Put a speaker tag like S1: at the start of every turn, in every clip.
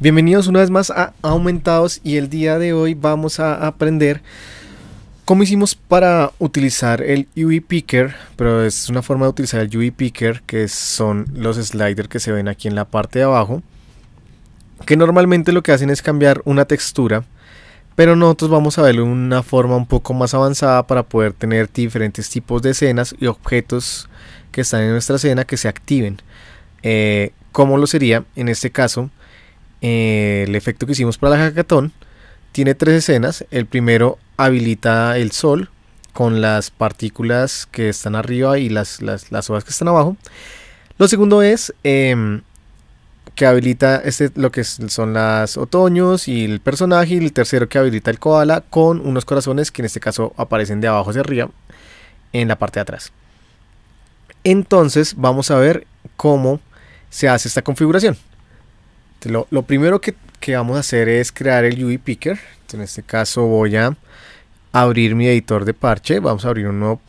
S1: Bienvenidos una vez más a Aumentados y el día de hoy vamos a aprender cómo hicimos para utilizar el UI Picker, pero es una forma de utilizar el UI Picker que son los sliders que se ven aquí en la parte de abajo, que normalmente lo que hacen es cambiar una textura, pero nosotros vamos a ver una forma un poco más avanzada para poder tener diferentes tipos de escenas y objetos que están en nuestra escena que se activen. como eh, ¿Cómo lo sería? En este caso, eh, el efecto que hicimos para la hackathon tiene tres escenas. El primero habilita el sol con las partículas que están arriba y las, las, que están abajo. Lo segundo es em, que habilita este, lo que son las otoños y el personaje. Y el tercero que habilita el koala con unos corazones que en este caso aparecen de abajo hacia arriba en la parte de atrás. Entonces vamos a ver cómo se hace esta configuración. Este, lo, primero que, vamos a hacer es crear el UI Picker. En este caso voy a abrir mi editor de parche. Vamos a abrir uno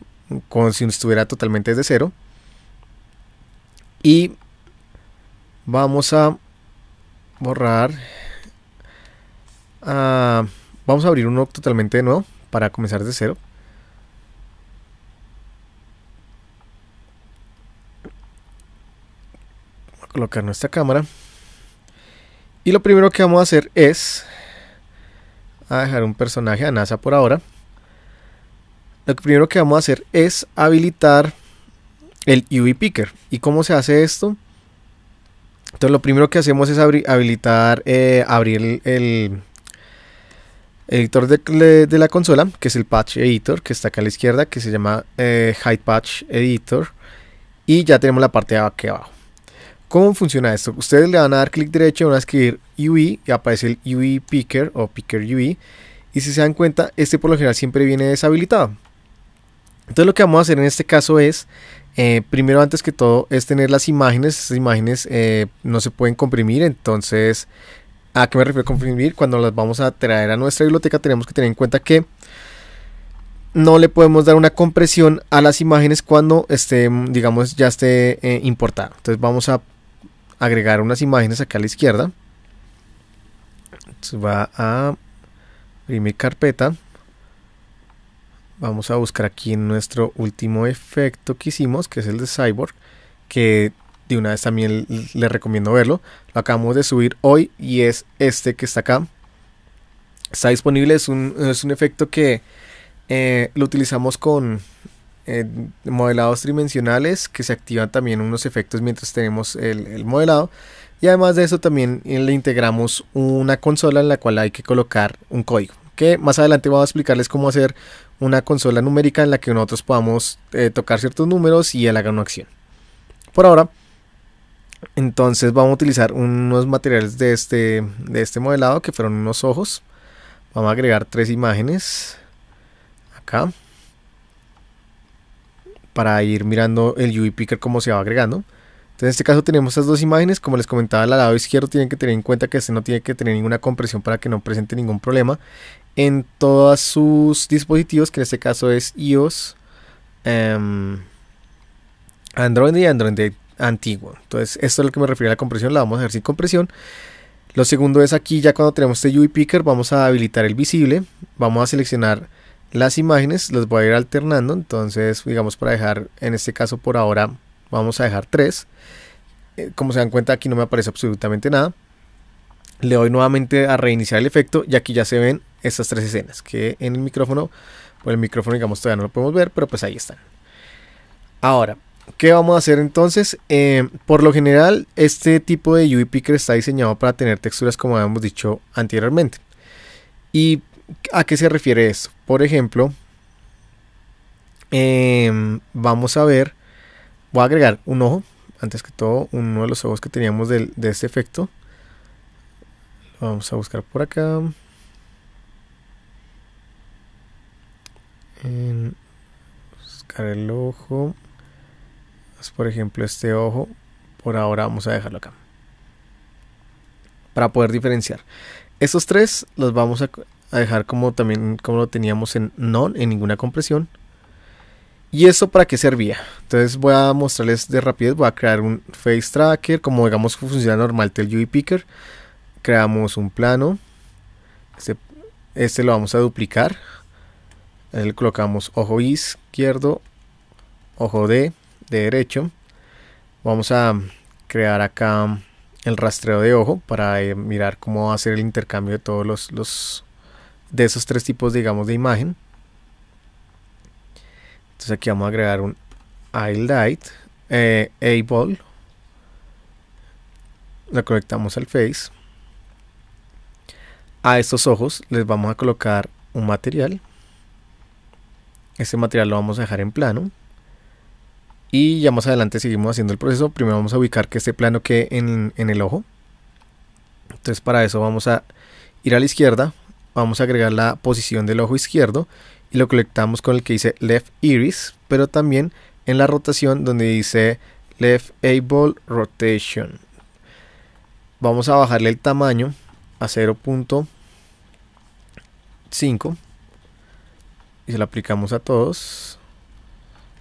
S1: como si estuviera totalmente de cero. Y vamos a borrar. Ah, vamos a abrir uno totalmente de nuevo para comenzar de cero. Voy a colocar nuestra cámara. Y lo primero que vamos a hacer es a dejar un personaje a NASA por ahora. Lo primero que vamos a hacer es habilitar el UV Picker. ¿Y cómo se hace esto? Entonces lo primero que hacemos es habilitar, eh, abrir el, editor de, la consola, que es el Patch Editor, que está acá a la izquierda, que se llama eh, High Hide Patch Editor. Y ya tenemos la parte de aquí abajo. ¿Cómo funciona esto? Ustedes le van a dar clic derecho, van a escribir UI e y aparece el UI e Picker o Picker UI. E. Y si se dan cuenta, este por lo general siempre viene deshabilitado. Entonces lo que vamos a hacer en este caso es, eh, primero antes que todo, es tener las imágenes. Estas imágenes eh, no se pueden comprimir, entonces, ¿a qué me refiero a comprimir? Cuando las vamos a traer a nuestra biblioteca tenemos que tener en cuenta que no le podemos dar una compresión a las imágenes cuando esté, digamos, ya esté eh, importada. Entonces vamos a agregar unas imágenes acá a la izquierda. va a mi carpeta. Vamos a buscar aquí nuestro último efecto que hicimos, que es el de Cyborg, que de una vez también le recomiendo verlo. Lo acabamos de subir hoy y es este que está acá. Está disponible, es un, efecto que eh, lo utilizamos con eh, modelados tridimensionales que se activan también unos efectos mientras tenemos el, modelado. Y además de eso también eh, le integramos una consola en la cual hay que colocar un código. Que más adelante vamos a explicarles cómo hacer una consola numérica en la que nosotros podamos eh, tocar ciertos números y él haga una acción. Por ahora, entonces vamos a utilizar unos materiales de este, de este modelado que fueron unos ojos. Vamos a agregar tres imágenes. Acá para ir mirando el UI Picker como se va agregando. Entonces, en este caso tenemos estas dos imágenes. Como les comentaba, al lado izquierdo tienen que tener en cuenta que este no tiene que tener ninguna compresión para que no presente ningún problema en todos sus dispositivos, que en este caso es iOS, em, Android y Android antiguo. Entonces, esto es lo que me refiero a la compresión, la vamos a hacer sin compresión. Lo segundo es aquí, ya cuando tenemos este UI Picker, vamos a habilitar el visible, vamos a seleccionar las imágenes, las voy a ir alternando, entonces digamos para dejar, en este caso por ahora vamos a dejar tres. Eh, como se dan cuenta aquí no me aparece absolutamente nada. Le doy nuevamente a reiniciar el efecto y aquí ya se ven estas tres escenas que en el micrófono, por el micrófono digamos todavía no lo podemos ver, pero pues ahí están. Ahora, ¿qué vamos a hacer entonces? Eh, por lo general, este tipo de UI Picker está diseñado para tener texturas como habíamos dicho anteriormente. Y ¿A qué se refiere esto? Por ejemplo, em, vamos a ver, voy a agregar un ojo, antes que todo, uno de los ojos que teníamos de, de este efecto. Lo vamos a buscar por acá. buscar el ojo. Pues, por ejemplo este ojo. Por ahora vamos a dejarlo acá. Para poder diferenciar. Estos tres los vamos a a dejar como también como lo teníamos en no en ninguna compresión. ¿Y eso para qué servía? Entonces voy a mostrarles de rapidez, voy a crear un face tracker, como digamos funciona normal el UI Picker. Creamos un plano, este, este lo vamos a duplicar, le colocamos ojo izquierdo, ojo de, derecho. Vamos a crear acá el rastreo de ojo para eh, mirar cómo va a ser el intercambio de todos los de esos tres tipos, digamos, de imagen. Entonces aquí vamos a agregar un highlight, eh, Ball la conectamos al face. A estos ojos les vamos a colocar un material. Este material lo vamos a dejar en plano. Y ya más adelante seguimos haciendo el proceso. Primero vamos a ubicar que este plano quede en el ojo. Entonces para eso vamos a ir a la izquierda vamos a agregar la posición del ojo izquierdo y lo conectamos con el que dice left iris, pero también en la rotación donde dice left able rotation. Vamos a bajarle el tamaño a 0.5 y se lo aplicamos a todos,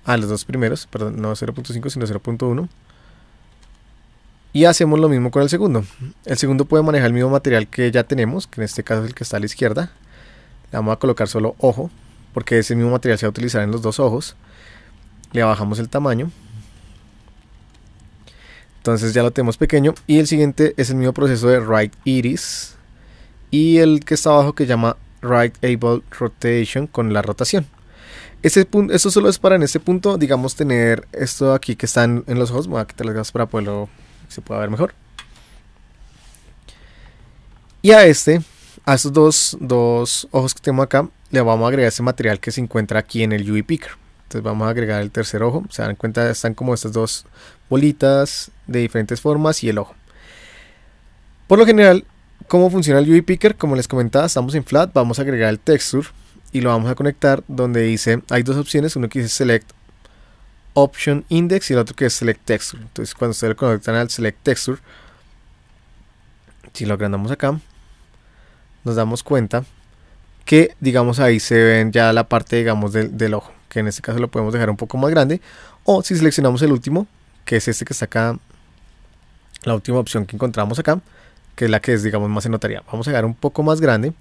S1: a los dos primeros, perdón, no 0.5 sino 0.1. Y hacemos lo mismo con el segundo. El segundo puede manejar el mismo material que ya tenemos, que en este caso es el que está a la izquierda. Le vamos a colocar solo ojo, porque ese mismo material se va a utilizar en los dos ojos. Le bajamos el tamaño. Entonces ya lo tenemos pequeño. Y el siguiente es el mismo proceso de right iris. Y el que está abajo que llama right able rotation con la rotación. punto, esto solo es para en este punto, digamos, tener esto aquí que están en los ojos. Me voy a quitar las para poderlo se pueda ver mejor. Y a este, a estos dos, ojos que tengo acá, le vamos a agregar ese material que se encuentra aquí en el UV Picker. Entonces vamos a agregar el tercer ojo. Se dan cuenta, están como estas dos bolitas de diferentes formas y el ojo. Por lo general, ¿cómo funciona el UV Picker? Como les comentaba, estamos en Flat, vamos a agregar el Texture y lo vamos a conectar donde dice, hay dos opciones, uno que dice Select Option Index y el otro que es Select Texture. Entonces cuando ustedes conectan al Select Texture, si lo agrandamos acá, nos damos cuenta que digamos ahí se ven ya la parte digamos del, ojo, que en este caso lo podemos dejar un poco más grande. O si seleccionamos el último, que es este que está acá, la última opción que encontramos acá, que es la que es digamos más se notaría. Vamos a dejar un poco más grande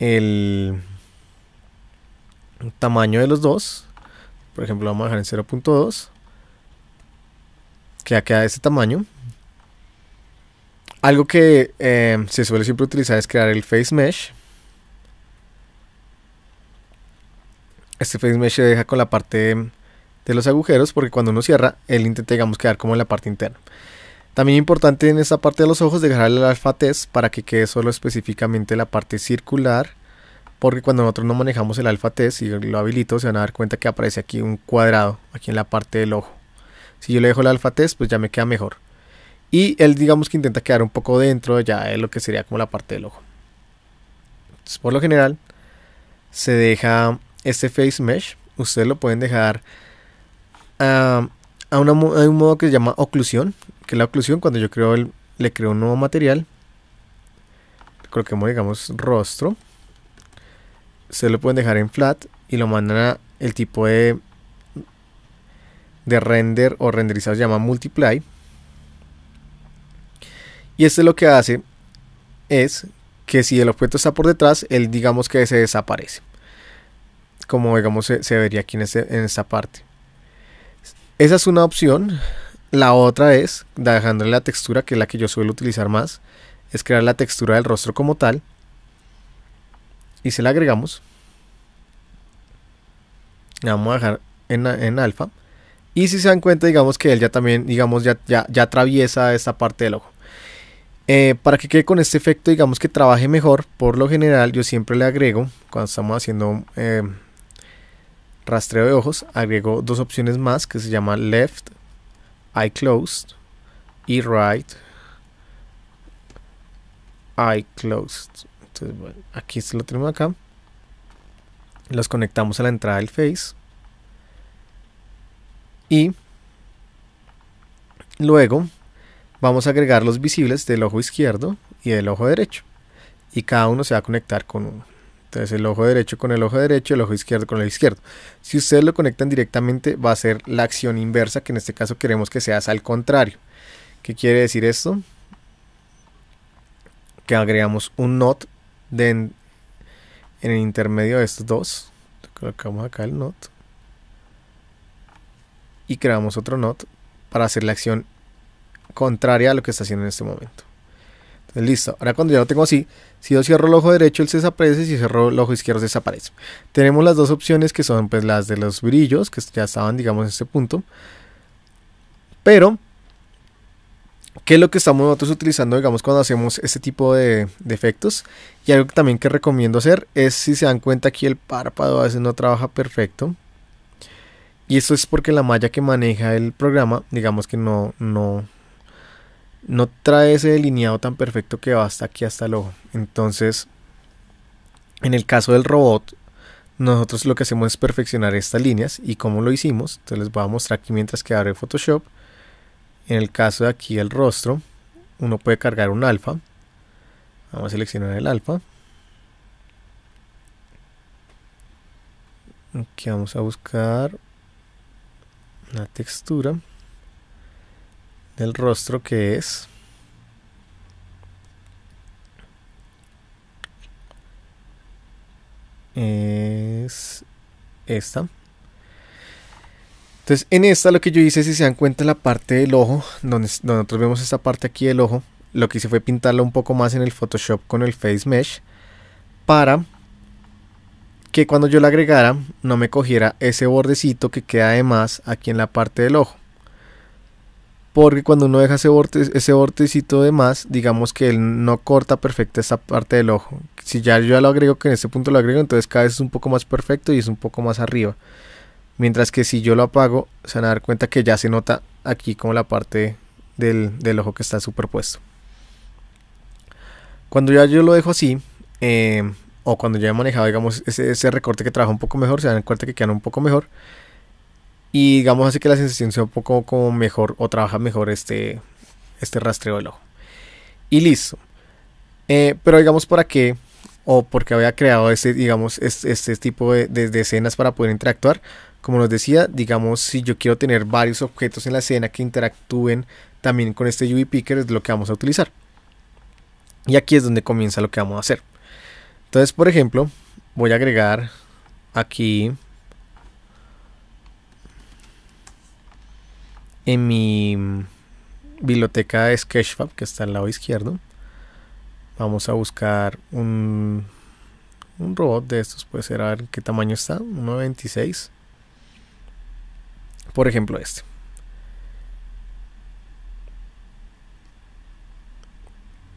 S1: el tamaño de los dos por ejemplo, vamos a dejar en 0.2. Que ya queda de este tamaño. Algo que eh, se suele siempre utilizar es crear el face mesh. Este face mesh se deja con la parte de los agujeros porque cuando uno cierra, el intenta, quedar como en la parte interna. También importante en esta parte de los ojos dejar el alfa test para que quede solo específicamente la parte circular porque cuando nosotros no manejamos el alfa test y lo habilito, se van a dar cuenta que aparece aquí un cuadrado, aquí en la parte del ojo. Si yo le dejo el alfa test, pues ya me queda mejor. Y él digamos que intenta quedar un poco dentro ya de lo que sería como la parte del ojo. Entonces, por lo general, se deja este face mesh. Ustedes lo pueden dejar ah, a, un modo que se llama oclusión. Que la oclusión, cuando yo creo el, le creo un nuevo material, coloquemos digamos rostro se lo pueden dejar en flat y lo mandan a el tipo de, de render o renderizado se llama multiply. Y este lo que hace es que si el objeto está por detrás, él digamos que se desaparece. Como digamos se, vería aquí en, este, en esta parte. Esa es una opción. La otra es, dejándole la textura, que es la que yo suelo utilizar más, es crear la textura del rostro como tal y se la agregamos, la vamos a dejar en, alfa. Y si se dan cuenta, digamos que él ya también, digamos, ya, ya, atraviesa esta parte del ojo. Eh, para que quede con este efecto, digamos que trabaje mejor, por lo general yo siempre le agrego, cuando estamos haciendo eh, rastreo de ojos, agrego dos opciones más que se llaman left, eye closed y right, eye closed. Entonces, este, bueno, aquí lo tenemos acá. Los conectamos a la entrada del Face. Y luego vamos a agregar los visibles del ojo izquierdo y del ojo derecho. Y cada uno se va a conectar con Entonces el ojo derecho con el ojo derecho, el ojo izquierdo con el izquierdo. Si ustedes lo conectan directamente va a ser la acción inversa, que en este caso queremos que sea al contrario. ¿Qué quiere decir esto? Que agregamos un NOT en, el intermedio de estos dos. Colocamos acá el not. Y creamos otro not para hacer la acción contraria a lo que está haciendo en este momento. listo. Ahora cuando ya lo tengo así, si yo cierro el ojo derecho, él se desaparece. Si cierro el ojo izquierdo, desaparece. Tenemos las dos opciones que son pues las de los brillos, que ya estaban, digamos, en este punto. Pero ¿Qué es lo que estamos nosotros utilizando, digamos, cuando hacemos este tipo de, efectos? Y algo también que recomiendo hacer es, si se dan cuenta, aquí el párpado a veces no trabaja perfecto. Y eso es porque la malla que maneja el programa, digamos que no, no, no trae ese delineado tan perfecto que va hasta aquí, hasta el ojo. Entonces, en el caso del robot, nosotros lo que hacemos es perfeccionar estas líneas. ¿Y como lo hicimos? Entonces les voy a mostrar aquí mientras que abre Photoshop. En el caso de aquí el rostro, uno puede cargar un alfa. Vamos a seleccionar el alfa. Aquí vamos a buscar la textura del rostro que es es esta entonces, en esta lo que yo hice, si se dan cuenta, la parte del ojo, donde, nosotros vemos esta parte aquí del ojo, lo que hice fue pintarlo un poco más en el Photoshop con el Face Mesh para que cuando yo la agregara no me cogiera ese bordecito que queda de más aquí en la parte del ojo. Porque cuando uno deja ese, borde ese bordecito de más, digamos que él no corta perfecta esa parte del ojo. Si ya yo lo agrego, que en este punto lo agrego, entonces cada vez es un poco más perfecto y es un poco más arriba. Mientras que si yo lo apago, se van a dar cuenta que ya se nota aquí como la parte del, ojo que está superpuesto. Cuando ya yo lo dejo así, eh, o cuando ya he manejado, digamos, ese, recorte que trabaja un poco mejor, se dan cuenta que quedan un poco mejor. Y digamos así que la sensación sea un poco como mejor o trabaja mejor este, este rastreo del ojo. Y listo. Eh, pero digamos para qué o porque había creado este, digamos, este, este tipo de, escenas para poder interactuar, como les decía, digamos, si yo quiero tener varios objetos en la escena que interactúen también con este UV Picker, es lo que vamos a utilizar. Y aquí es donde comienza lo que vamos a hacer. Entonces, por ejemplo, voy a agregar aquí en mi biblioteca de Sketchfab que está al lado izquierdo. Vamos a buscar un, un robot de estos, puede ser a ver qué tamaño está, 1.26. Por ejemplo, este.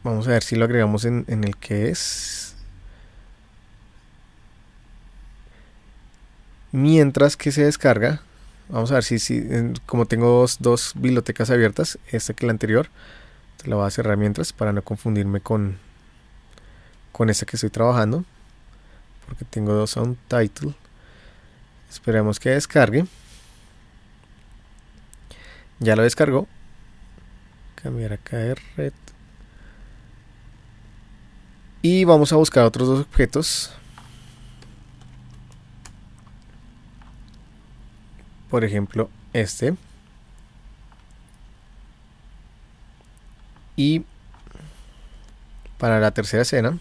S1: Vamos a ver si lo agregamos en, el que es. Mientras que se descarga, vamos a ver si, si como tengo dos, bibliotecas abiertas, esta que la anterior, la voy a cerrar mientras para no confundirme con, con esta que estoy trabajando, porque tengo dos on title. Esperemos que descargue. Ya lo descargó. Cambiar acá de red. Y vamos a buscar otros dos objetos. Por ejemplo, este. Y para la tercera escena,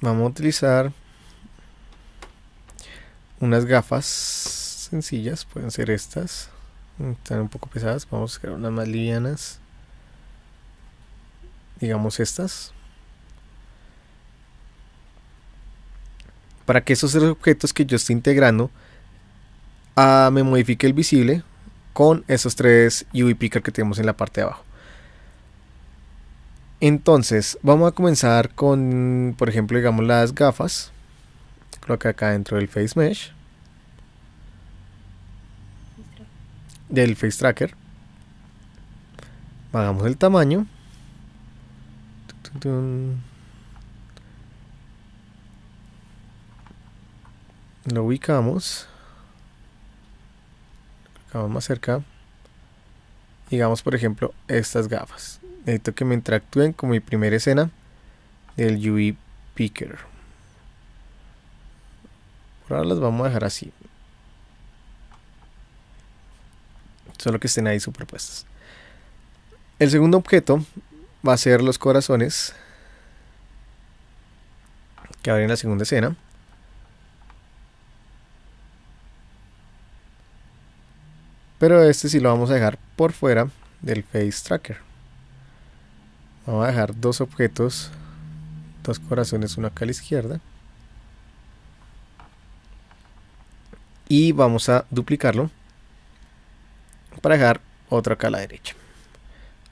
S1: vamos a utilizar unas gafas sencillas, pueden ser estas. Están un poco pesadas, vamos a crear unas más livianas. Digamos estas. Para que esos objetos que yo estoy integrando ah, me modifique el visible con esos tres UV picker que tenemos en la parte de abajo. Entonces, vamos a comenzar con, por ejemplo, digamos las gafas. que acá dentro del Face Mesh. del Face Tracker. Bajamos el tamaño. Lo ubicamos. Vamos más cerca. Digamos, por ejemplo, estas gafas. Necesito que me interactúen con mi primera escena del UV Picker. Por ahora las vamos a dejar así. solo que estén ahí superpuestas. El segundo objeto va a ser los corazones que abren la segunda escena. Pero este sí lo vamos a dejar por fuera del Face Tracker. Vamos a dejar dos objetos, dos corazones, uno acá a la izquierda. Y vamos a duplicarlo para dejar otro acá a la derecha.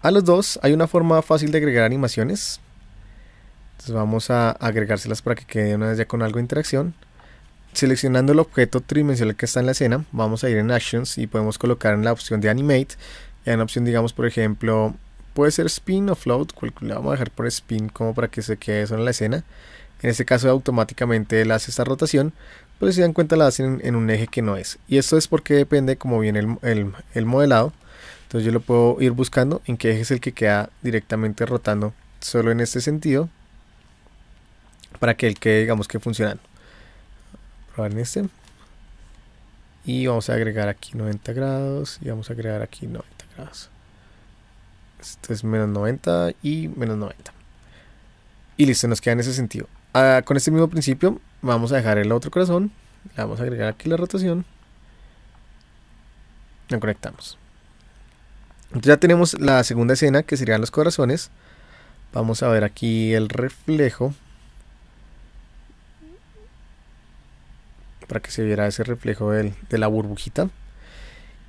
S1: A los dos hay una forma fácil de agregar animaciones. Entonces vamos a agregárselas para que quede una vez ya con algo de interacción. Seleccionando el objeto tridimensional que está en la escena, vamos a ir en Actions y podemos colocar en la opción de Animate. en la opción, digamos, por ejemplo, puede ser Spin o Float. Le vamos a dejar por Spin como para que se quede eso en la escena. En este caso automáticamente él hace esta rotación pero si dan cuenta la hacen en, un eje que no es. Y esto es porque depende como viene el, modelado. Entonces yo lo puedo ir buscando en qué eje es el que queda directamente rotando solo en este sentido para que el que digamos que funcionando. Probar en este. Y vamos a agregar aquí 90 grados y vamos a agregar aquí 90 grados. Esto es menos 90 y menos 90. Y listo, nos queda en ese sentido. Ah, con este mismo principio vamos a dejar el otro corazón, le vamos a agregar aquí la rotación, lo conectamos. ya tenemos la segunda escena que serían los corazones. Vamos a ver aquí el reflejo. Para que se viera ese reflejo de la burbujita.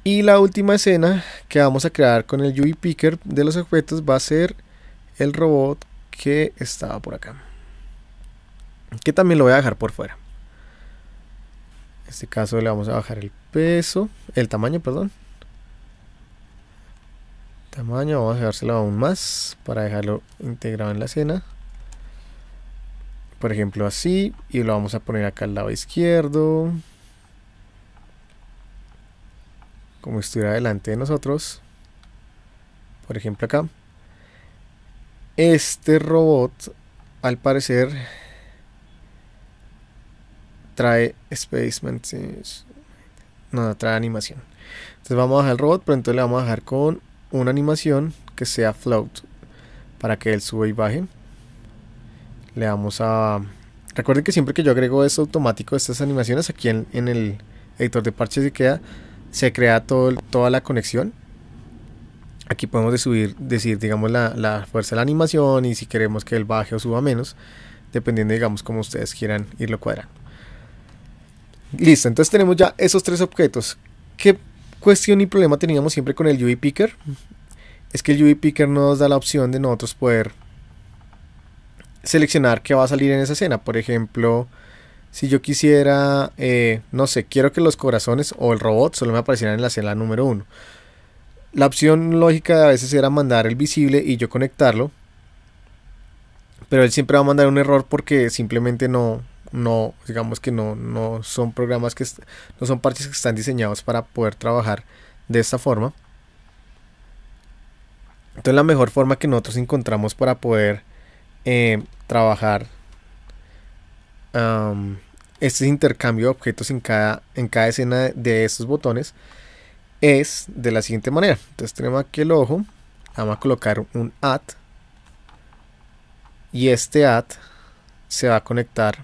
S1: Y la última escena que vamos a crear con el UI Picker de los objetos va a ser el robot que estaba por acá que también lo voy a dejar por fuera. En este caso le vamos a bajar el peso, el tamaño, perdón. Tamaño, vamos a dejárselo aún más para dejarlo integrado en la escena. Por ejemplo así, y lo vamos a poner acá al lado izquierdo. Como estuviera delante de nosotros. Por ejemplo acá. Este robot, al parecer, trae Spaceman. No, trae animación. Entonces vamos a dejar el robot, pero entonces le vamos a dejar con una animación que sea float para que él sube y baje. Le vamos a... Recuerden que siempre que yo agrego esto automático, estas animaciones, aquí en, el editor de parches se queda, se crea toda la conexión. Aquí podemos subir, decir, digamos, la, la fuerza de la animación y si queremos que él baje o suba menos, dependiendo, digamos, como ustedes quieran irlo cuadrando. Listo, entonces tenemos ya esos tres objetos. ¿Qué cuestión y problema teníamos siempre con el UV Picker? Es que el UV Picker nos da la opción de nosotros poder seleccionar qué va a salir en esa escena. Por ejemplo, si yo quisiera, eh, no sé, quiero que los corazones o el robot solo me aparecieran en la escena número uno. La opción lógica a veces era mandar el visible y yo conectarlo. Pero él siempre va a mandar un error porque simplemente no, no, digamos que no, son programas que no son parches que están diseñados para poder trabajar de esta forma. Entonces la mejor forma que nosotros encontramos para poder eh, trabajar este intercambio de objetos en cada, en cada escena de, esos estos botones es de la siguiente manera. Entonces tenemos aquí el ojo, vamos a colocar un add y este add se va a conectar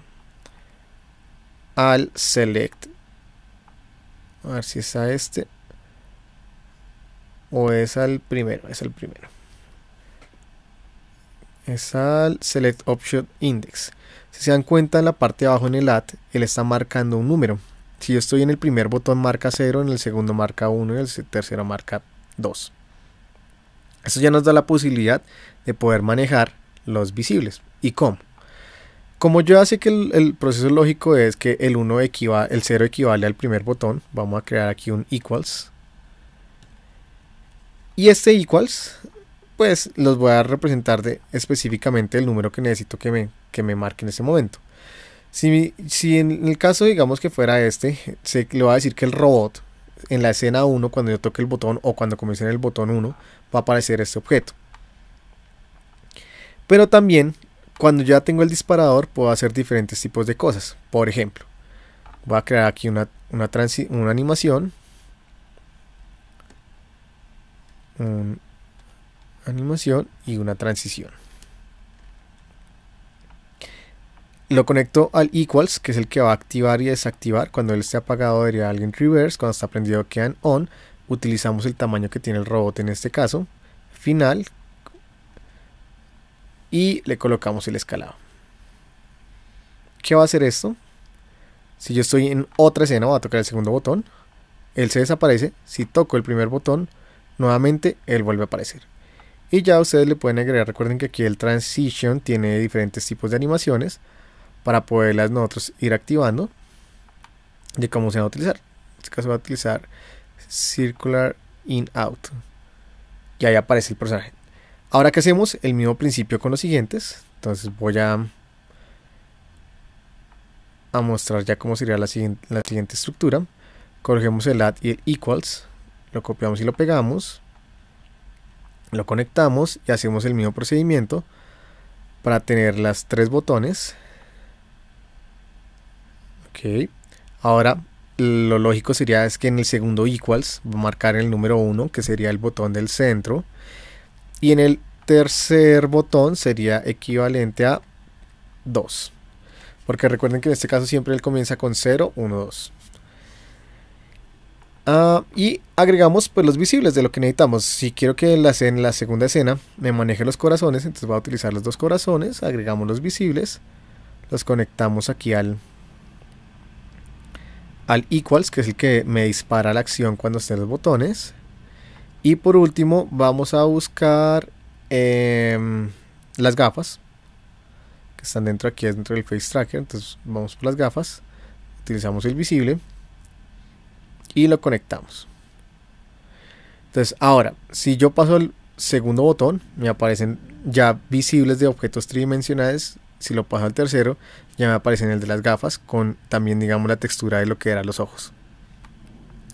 S1: al select. A ver si es a este. O es al primero. Es al primero. Es al select option index. Si se dan cuenta en la parte de abajo en el add, él está marcando un número. Si yo estoy en el primer botón marca 0, en el segundo marca 1 y en el tercero marca 2. eso ya nos da la posibilidad de poder manejar los visibles. ¿Y cómo? Como yo hace sé que el, proceso lógico es que el 1 el 0 equivale al primer botón, vamos a crear aquí un equals. Y este equals, pues los voy a representar de, específicamente el número que necesito que me, me marque en ese momento. Si, en el caso digamos que fuera este, se le va a decir que el robot en la escena 1, cuando yo toque el botón o cuando comience en el botón 1, va a aparecer este objeto. Pero también cuando ya tengo el disparador puedo hacer diferentes tipos de cosas. Por ejemplo, voy a crear aquí una, una animación. Una animación y una transición. Lo conecto al equals, que es el que va a activar y desactivar. Cuando él esté apagado diría alguien reverse, cuando está prendido quedan on. Utilizamos el tamaño que tiene el robot en este caso. Final, y le colocamos el escalado. ¿Qué va a hacer esto? Si yo estoy en otra escena, voy a tocar el segundo botón, él se desaparece, si toco el primer botón, nuevamente él vuelve a aparecer. Y ya ustedes le pueden agregar, recuerden que aquí el transition tiene diferentes tipos de animaciones para poderlas nosotros ir activando de cómo se va a utilizar. En este caso va a utilizar circular in out. Y ahí aparece el personaje. Ahora que hacemos el mismo principio con los siguientes, entonces voy a, mostrar ya cómo sería la siguiente, estructura. Cogemos el add y el equals, lo copiamos y lo pegamos, lo conectamos y hacemos el mismo procedimiento para tener las tres botones. Ok, ahora lo lógico sería es que en el segundo equals a marcar el número 1 que sería el botón del centro y en el tercer botón sería equivalente a 2. Porque recuerden que en este caso siempre él comienza con 0, 1, 2. y agregamos pues los visibles de lo que necesitamos. Si quiero que en la, en la segunda escena me maneje los corazones, entonces va a utilizar los dos corazones, agregamos los visibles, los conectamos aquí al, al equals, que es el que me dispara la acción cuando estén los botones. Y por último, vamos a buscar em, las gafas que están dentro aquí, dentro del Face Tracker. Entonces, vamos por las gafas, utilizamos el visible y lo conectamos. Entonces, ahora, si yo paso el segundo botón, me aparecen ya visibles de objetos tridimensionales. Si lo paso al tercero, ya me aparecen el de las gafas con también, digamos, la textura de lo que eran los ojos.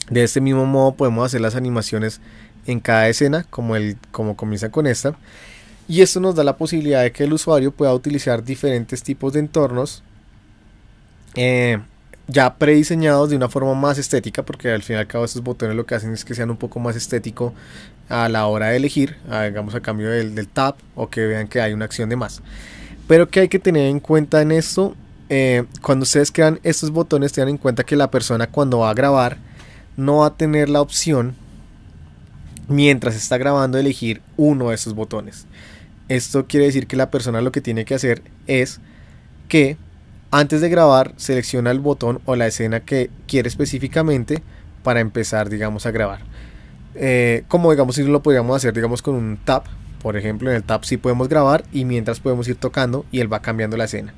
S1: De este mismo modo podemos hacer las animaciones en cada escena, como, el, como comienza con esta. Y esto nos da la posibilidad de que el usuario pueda utilizar diferentes tipos de entornos eh, ya prediseñados de una forma más estética, porque al fin y al cabo estos botones lo que hacen es que sean un poco más estético a la hora de elegir, hagamos ah, a cambio del, del tab o que vean que hay una acción de más. Pero que hay que tener en cuenta en esto, eh, cuando ustedes crean estos botones, tengan en cuenta que la persona cuando va a grabar no va a tener la opción mientras está grabando elegir uno de esos botones. Esto quiere decir que la persona lo que tiene que hacer es que antes de grabar selecciona el botón o la escena que quiere específicamente para empezar, digamos, a grabar. Eh, como digamos si lo podríamos hacer, digamos, con un tap, por ejemplo, en el tap sí podemos grabar y mientras podemos ir tocando y él va cambiando la escena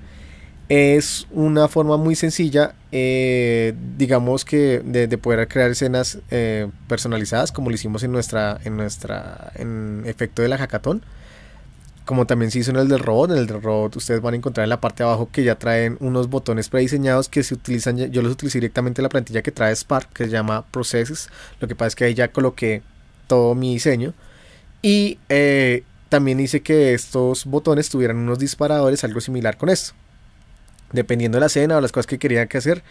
S1: es una forma muy sencilla, eh, digamos que de, poder crear escenas eh, personalizadas, como lo hicimos en nuestra, en nuestra, en efecto de la hackathon. Como también se hizo en el del robot, en el del robot ustedes van a encontrar en la parte de abajo que ya traen unos botones prediseñados que se utilizan, yo los utilicé directamente en la plantilla que trae Spark, que se llama Processes, lo que pasa es que ahí ya coloqué todo mi diseño y eh, también hice que estos botones tuvieran unos disparadores, algo similar con esto dependiendo de la escena o las cosas que querían que hacer,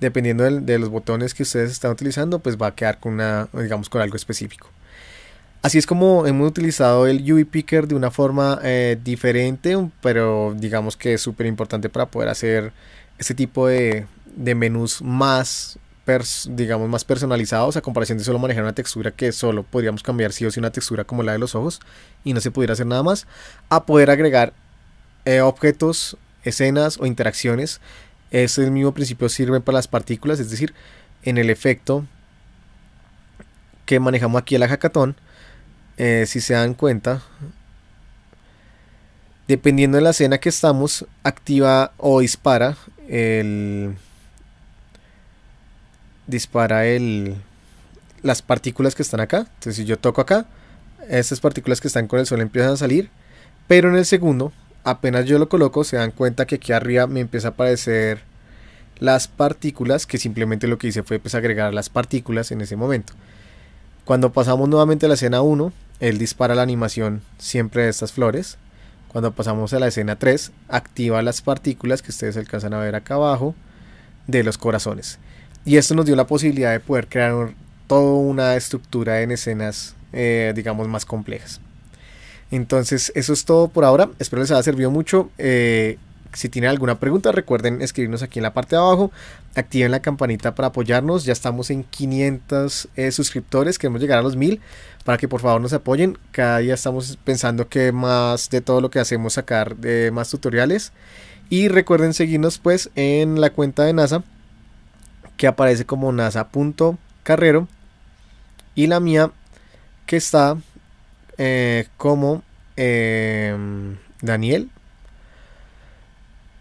S1: dependiendo de, los botones que ustedes están utilizando, pues va a quedar con una, digamos, con algo específico. Así es como hemos utilizado el UI Picker de una forma eh, diferente, pero digamos que es súper importante para poder hacer este tipo de, menús más, digamos, más personalizados a comparación de solo manejar una textura que solo podríamos cambiar si o si una textura como la de los ojos y no se pudiera hacer nada más, a poder agregar eh, objetos escenas o interacciones, ese mismo principio sirve para las partículas, es decir, en el efecto que manejamos aquí en la hackathon, eh, si se dan cuenta, dependiendo de la escena que estamos, activa o dispara el... dispara el... las partículas que están acá. Entonces si yo toco acá, estas partículas que están con el sol empiezan a salir, pero en el segundo apenas yo lo coloco se dan cuenta que aquí arriba me empieza a aparecer las partículas que simplemente lo que hice fue pues, agregar las partículas en ese momento. Cuando pasamos nuevamente a la escena 1, él dispara la animación siempre de estas flores. Cuando pasamos a la escena 3, activa las partículas que ustedes alcanzan a ver acá abajo de los corazones. Y esto nos dio la posibilidad de poder crear toda una estructura en escenas, eh, digamos, más complejas. Entonces, eso es todo por ahora. Espero les haya servido mucho. Eh, si tienen alguna pregunta, recuerden escribirnos aquí en la parte de abajo. Activen la campanita para apoyarnos. Ya estamos en 500 eh, suscriptores. Queremos llegar a los 1000 para que por favor nos apoyen. Cada día estamos pensando que más de todo lo que hacemos sacar de más tutoriales. Y recuerden seguirnos pues en la cuenta de NASA que aparece como nasa.carrero y la mía que está eh, como em, Daniel.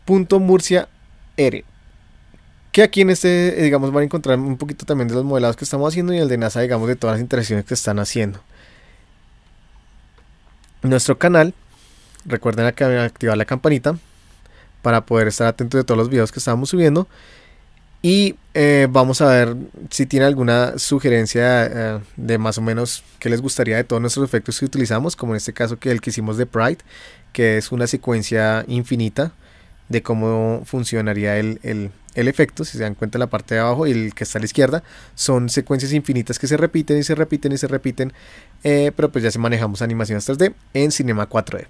S1: Punto Murcia R. Que aquí en este, eh, digamos, van a encontrar un poquito también de los modelados que estamos haciendo y el de NASA, digamos, de todas las interacciones que están haciendo. Nuestro canal, recuerden activar la campanita para poder estar atentos de todos los videos que estamos subiendo. Y eh, vamos a ver si tiene alguna sugerencia eh, de más o menos qué les gustaría de todos nuestros efectos que utilizamos, como en este caso que el que hicimos de Pride, que es una secuencia infinita de cómo funcionaría el, efecto, si se dan cuenta la parte de abajo y el que está a la izquierda, son secuencias infinitas que se repiten y se repiten y se repiten, eh, pero pues ya se manejamos animaciones 3D en Cinema 4D.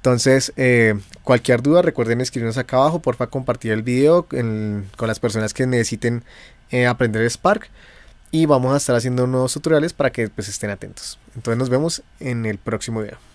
S1: Entonces, eh, cualquier duda, recuerden escribirnos acá abajo, porfa, compartir el video con las personas que necesiten eh, aprender Spark. Y vamos a estar haciendo nuevos tutoriales para que pues, estén atentos. Entonces nos vemos en el próximo video.